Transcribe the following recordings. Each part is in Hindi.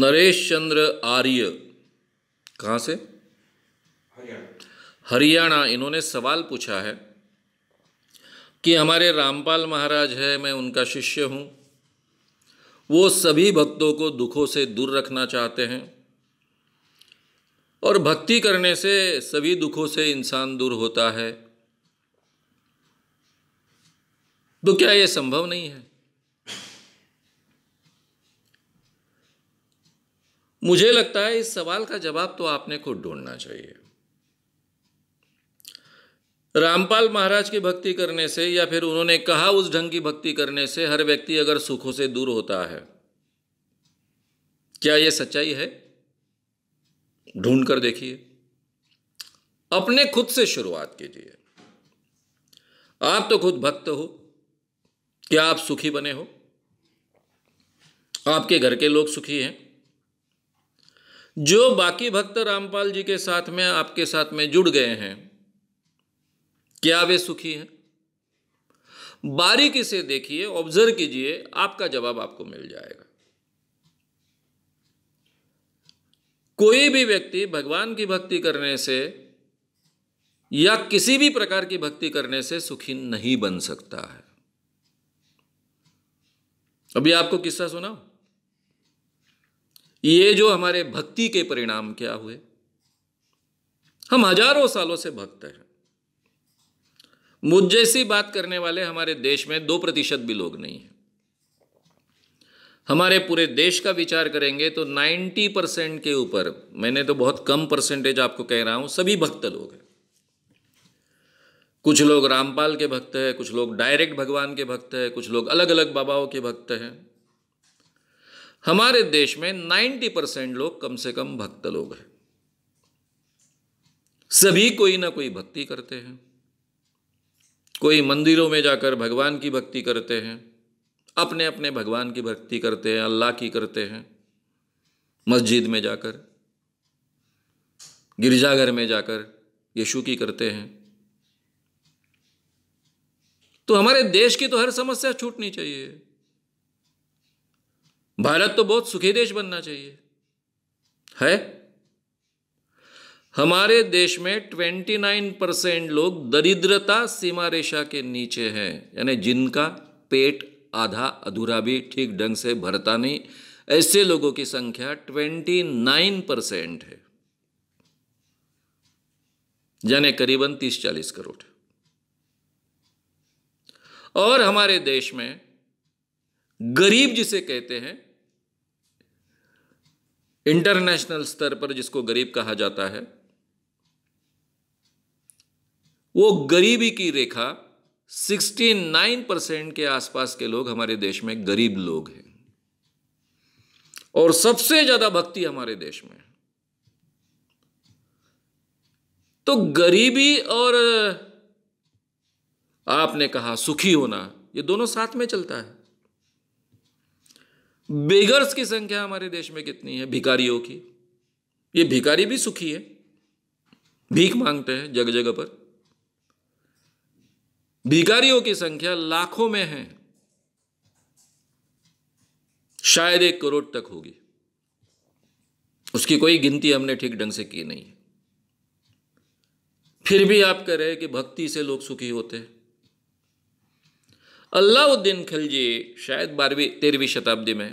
नरेश चंद्र आर्य कहाँ से हरियाणा इन्होंने सवाल पूछा है कि हमारे रामपाल महाराज है मैं उनका शिष्य हूँ वो सभी भक्तों को दुखों से दूर रखना चाहते हैं और भक्ति करने से सभी दुखों से इंसान दूर होता है तो क्या ये संभव नहीं है मुझे लगता है इस सवाल का जवाब तो आपने खुद ढूंढना चाहिए रामपाल महाराज की भक्ति करने से या फिर उन्होंने कहा उस ढंग की भक्ति करने से हर व्यक्ति अगर सुखों से दूर होता है क्या यह सच्चाई है ढूंढ कर देखिए अपने खुद से शुरुआत कीजिए आप तो खुद भक्त हो क्या आप सुखी बने हो आपके घर के लोग सुखी हैं जो बाकी भक्त रामपाल जी के साथ में आपके साथ में जुड़ गए हैं क्या वे सुखी हैं बारीकी से देखिए ऑब्जर्व कीजिए आपका जवाब आपको मिल जाएगा कोई भी व्यक्ति भगवान की भक्ति करने से या किसी भी प्रकार की भक्ति करने से सुखी नहीं बन सकता है अभी आपको किस्सा सुनाओ ये जो हमारे भक्ति के परिणाम क्या हुए हम हजारों सालों से भक्त हैं मुझ जैसी बात करने वाले हमारे देश में दो प्रतिशत भी लोग नहीं हैं हमारे पूरे देश का विचार करेंगे तो 90 परसेंट के ऊपर मैंने तो बहुत कम परसेंटेज आपको कह रहा हूं सभी भक्त लोग हैं कुछ लोग रामपाल के भक्त हैं कुछ लोग डायरेक्ट भगवान के भक्त हैं कुछ लोग अलग अलग बाबाओं के भक्त हैं हमारे देश में 90 परसेंट लोग कम से कम भक्त लोग हैं सभी कोई ना कोई भक्ति करते हैं कोई मंदिरों में जाकर भगवान की भक्ति करते हैं अपने अपने भगवान की भक्ति करते हैं अल्लाह की करते हैं मस्जिद में जाकर गिरजाघर में जाकर यीशु की करते हैं तो हमारे देश की तो हर समस्या छूटनी चाहिए भारत तो बहुत सुखी देश बनना चाहिए है हमारे देश में 29 परसेंट लोग दरिद्रता सीमा रेशा के नीचे हैं यानी जिनका पेट आधा अधूरा भी ठीक ढंग से भरता नहीं ऐसे लोगों की संख्या 29 परसेंट है यानी करीबन 30-40 करोड़ और हमारे देश में गरीब जिसे कहते हैं इंटरनेशनल स्तर पर जिसको गरीब कहा जाता है वो गरीबी की रेखा 69 परसेंट के आसपास के लोग हमारे देश में गरीब लोग हैं और सबसे ज्यादा भक्ति हमारे देश में तो गरीबी और आपने कहा सुखी होना ये दोनों साथ में चलता है बेगर्स की संख्या हमारे देश में कितनी है भिकारियों की ये भिकारी भी सुखी है भीख मांगते हैं जगह जगह पर भिकारियों की संख्या लाखों में है शायद एक करोड़ तक होगी उसकी कोई गिनती हमने ठीक ढंग से की नहीं है फिर भी आप कह रहे हैं कि भक्ति से लोग सुखी होते हैं अलाउद्दीन खिलजी शायद बारहवीं तेरहवीं शताब्दी में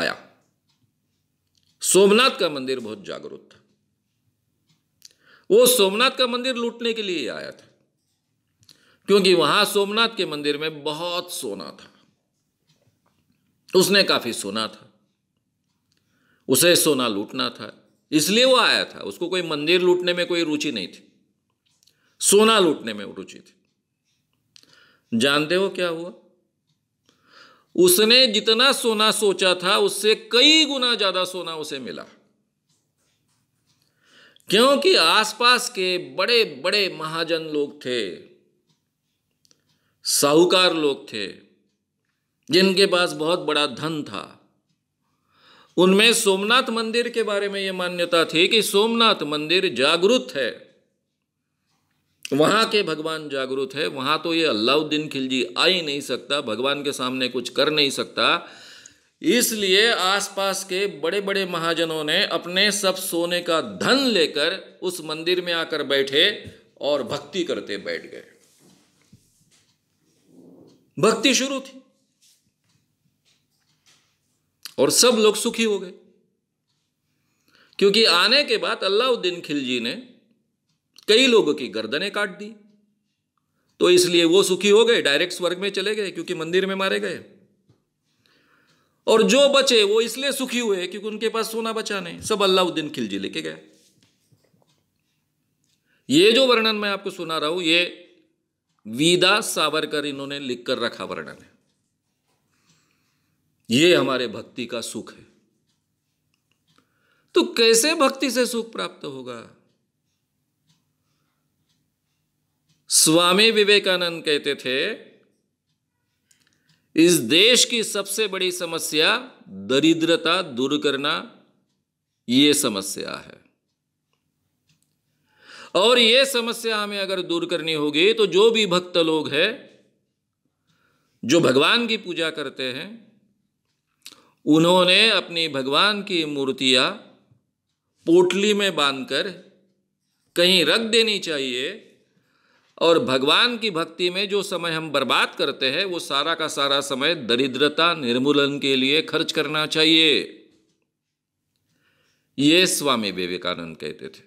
आया सोमनाथ का मंदिर बहुत जागरूक था वो सोमनाथ का मंदिर लूटने के लिए आया था क्योंकि वहां सोमनाथ के मंदिर में बहुत सोना था उसने काफी सोना था उसे सोना लूटना था इसलिए वो आया था उसको कोई मंदिर लूटने में कोई रुचि नहीं थी सोना लूटने में रुचि थी जानते हो क्या हुआ उसने जितना सोना सोचा था उससे कई गुना ज्यादा सोना उसे मिला क्योंकि आसपास के बड़े बड़े महाजन लोग थे साहूकार लोग थे जिनके पास बहुत बड़ा धन था उनमें सोमनाथ मंदिर के बारे में यह मान्यता थी कि सोमनाथ मंदिर जागृत है वहाँ के भगवान जागरूक है वहाँ तो ये अलाउद्दीन खिलजी आ ही नहीं सकता भगवान के सामने कुछ कर नहीं सकता इसलिए आसपास के बड़े बड़े महाजनों ने अपने सब सोने का धन लेकर उस मंदिर में आकर बैठे और भक्ति करते बैठ गए भक्ति शुरू थी और सब लोग सुखी हो गए क्योंकि आने के बाद अल्लाउद्दीन खिलजी ने कई लोगों की गर्दनें काट दी तो इसलिए वो सुखी हो गए डायरेक्ट स्वर्ग में चले गए क्योंकि मंदिर में मारे गए और जो बचे वो इसलिए सुखी हुए क्योंकि उनके पास सोना बचा नहीं सब अलाउद्दीन खिलजी लेके गए ये जो वर्णन मैं आपको सुना रहा हूं ये वीदा सावरकर इन्होंने लिखकर रखा वर्णन है ये हमारे भक्ति का सुख है तो कैसे भक्ति से सुख प्राप्त होगा स्वामी विवेकानंद कहते थे इस देश की सबसे बड़ी समस्या दरिद्रता दूर करना यह समस्या है और यह समस्या हमें अगर दूर करनी होगी तो जो भी भक्त लोग हैं जो भगवान की पूजा करते हैं उन्होंने अपनी भगवान की मूर्तियां पोटली में बांधकर कहीं रख देनी चाहिए और भगवान की भक्ति में जो समय हम बर्बाद करते हैं वो सारा का सारा समय दरिद्रता निर्मूलन के लिए खर्च करना चाहिए ये स्वामी विवेकानंद कहते थे